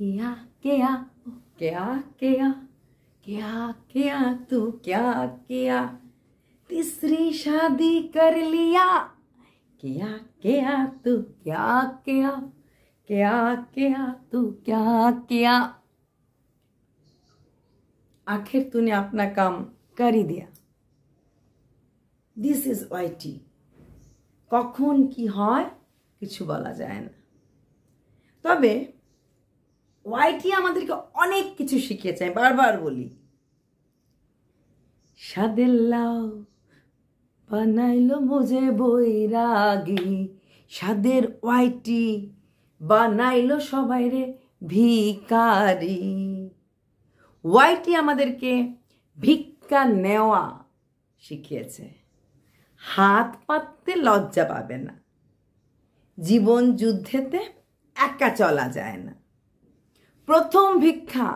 क्या क्या क्या क्या क्या क्या तू क्या किया तीसरी शादी कर लिया क्या क्या तू क्या क्या क्या क्या तू क्या किया आखिर तूने अपना काम कर ही दिया দিস ইজ ওয়াইটি কখন কি হয় কিছু বলা যায় না তবে ওয়াইটি আমাদেরকে অনেক কিছু শিখিয়েছে বারবার বলি সাদেল্লাও বানাইলো মোজে বৈরাগী সাদের ওয়াইটি বানাইলো সবাই রে ভিকারি ওয়াইটি আমাদেরকে ভিক্ষা নেওয়া শিখিয়েছে হাত পাততে লজ্জা পাবে না জীবন যুদ্ধেতে একা চলা যায় না প্রথম ভিক্ষা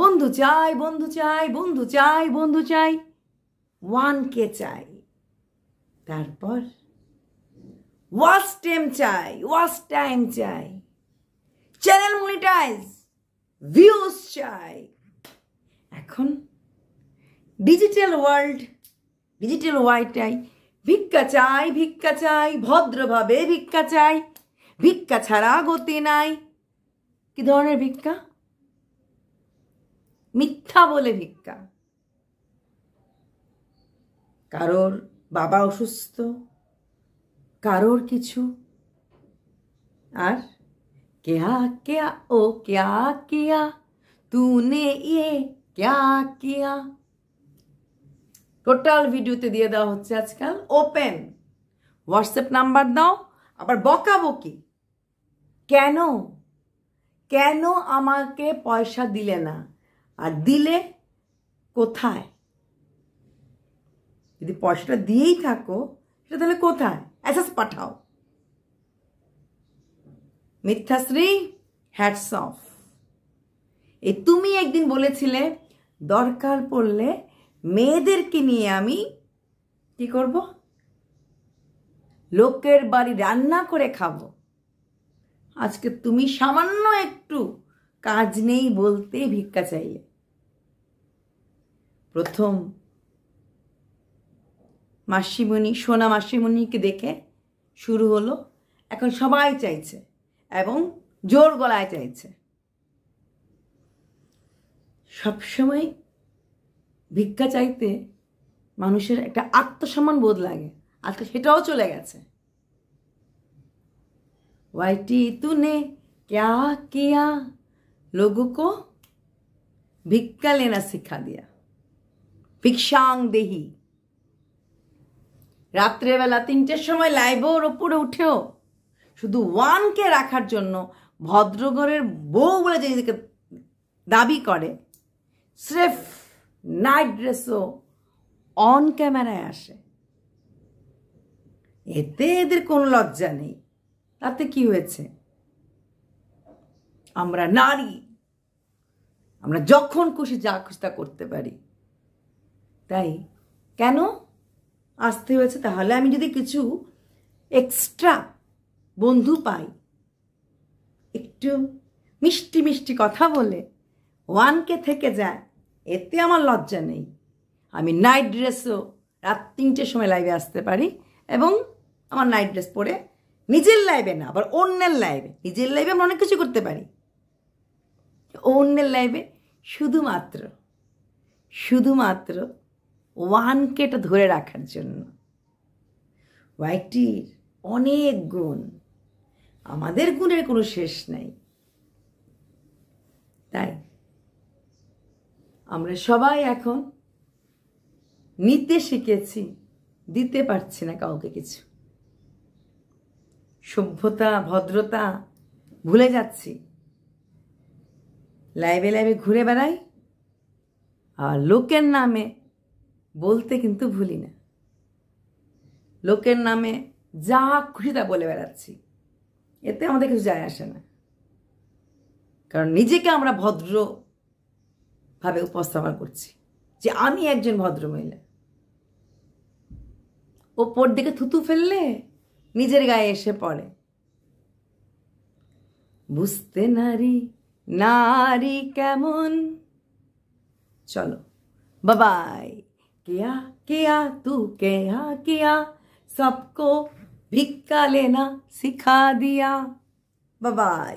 বন্ধু চাই বন্ধু চাই বন্ধু চাই বন্ধু চাই ওয়ানকে চাই তারপর ওয়াশ টাইম চাই ওয়াশ টাইম চাই চ্যানেল মনিটাইজ ভিউজ চাই এখন ডিজিটাল ওয়ার্ল্ড ডিজিটাল ওয়াইটাই ভিক্ষা চাই ভিক্ষা চাই ভদ্রভাবে ভিক্ষা চাই ভিক্ষা ছাড়া গতি নাই কি ধরনের ভিক্ষা মিথ্যা বলে ভিক্ষা কারোর বাবা অসুস্থ কারোর কিছু আর কেয়া কেয়া ও কেয়া কেয়া তুনে ইয়ে কেয়া কেয়া টোটাল ভিডিওতে দিয়ে দেওয়া হচ্ছে আজকাল ওপেন হোয়াটসঅ্যাপ নাম্বার দাও আবার বকাবকি কেন কেন আমাকে পয়সা দিলে না আর দিলে কোথায় যদি পয়সাটা দিয়েই থাকো সেটা তাহলে কোথায় অ্যাসেস পাঠাও মিথ্যাশ্রী হ্যাটস অফ এই তুমি একদিন বলেছিলে দরকার পড়লে মেয়েদেরকে নিয়ে আমি কি করব লোকের বাড়ি রান্না করে খাবো আজকে তুমি সামান্য একটু কাজ নেই বলতে ভিক্ষা চাইলে প্রথম মাসিমণি সোনা মাসিমণিকে দেখে শুরু হলো এখন সবাই চাইছে এবং জোর গলায় চাইছে সবসময় ভিক্ষা চাইতে মানুষের একটা আত্মসম্মান বোধ লাগে আজকে সেটাও চলে গেছে वाइटी तूने क्या किया लोगों को भिक्का लेना सिखा दिया ভিক্ষাং দেহি রাত্রেবেলা তিনটের সময় লাইভ ওপরে উঠেও শুধু ওয়ানকে রাখার জন্য ভদ্রগড়ের বউ বলে যেদিকে দাবি করে স্রেফ নাইট ড্রেসও অন ক্যামেরায় আসে এতে এদের কোনো লজ্জা নেই তাতে কি হয়েছে আমরা নারী আমরা যখন খুশি যা খুশি তা করতে পারি তাই কেন আসতে হয়েছে তাহলে আমি যদি কিছু এক্সট্রা বন্ধু পাই একটু মিষ্টি মিষ্টি কথা বলে ওয়ানকে থেকে যায় এতে আমার লজ্জা নেই আমি নাইট ড্রেসও রাত তিনটের সময় লাইভে আসতে পারি এবং আমার নাইট ড্রেস পরে নিজের লাইভে না আবার অন্যের লাইভে নিজের লাইভে আমরা অনেক কিছু করতে পারি অন্যের লাইভে শুধুমাত্র শুধুমাত্র ওয়ানকেটা ধরে রাখার জন্য ওয়াইটির অনেক গুণ আমাদের গুণের কোনো শেষ নাই তাই আমরা সবাই এখন নিতে শিখেছি দিতে পারছি না কাউকে কিছু সভ্যতা ভদ্রতা ভুলে যাচ্ছি লাইভে লাইভে ঘুরে বেড়াই আর লোকের নামে বলতে কিন্তু ভুলি না লোকের নামে যা খুশি তা বলে বেড়াচ্ছি এতে আমাদের কিছু যায় আসে না কারণ নিজেকে আমরা ভদ্রভাবে উপস্থাপন করছি যে আমি একজন ভদ্র মহিলা ওপর দিকে থুতু ফেললে निजे गाए पड़े बुझते नारी नारी कैम चलो बाबाई किया किया तू क्या किया सबको भिक्का लेना सिखा दिया बाबाई